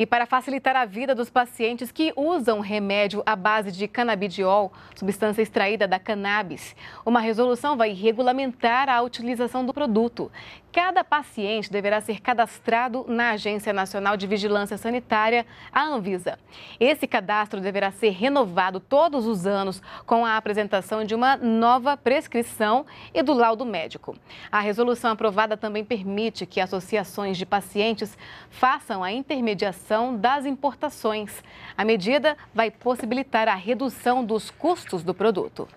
E para facilitar a vida dos pacientes que usam remédio à base de canabidiol, substância extraída da cannabis, uma resolução vai regulamentar a utilização do produto. Cada paciente deverá ser cadastrado na Agência Nacional de Vigilância Sanitária, a Anvisa. Esse cadastro deverá ser renovado todos os anos com a apresentação de uma nova prescrição e do laudo médico. A resolução aprovada também permite que associações de pacientes façam a intermediação das importações. A medida vai possibilitar a redução dos custos do produto.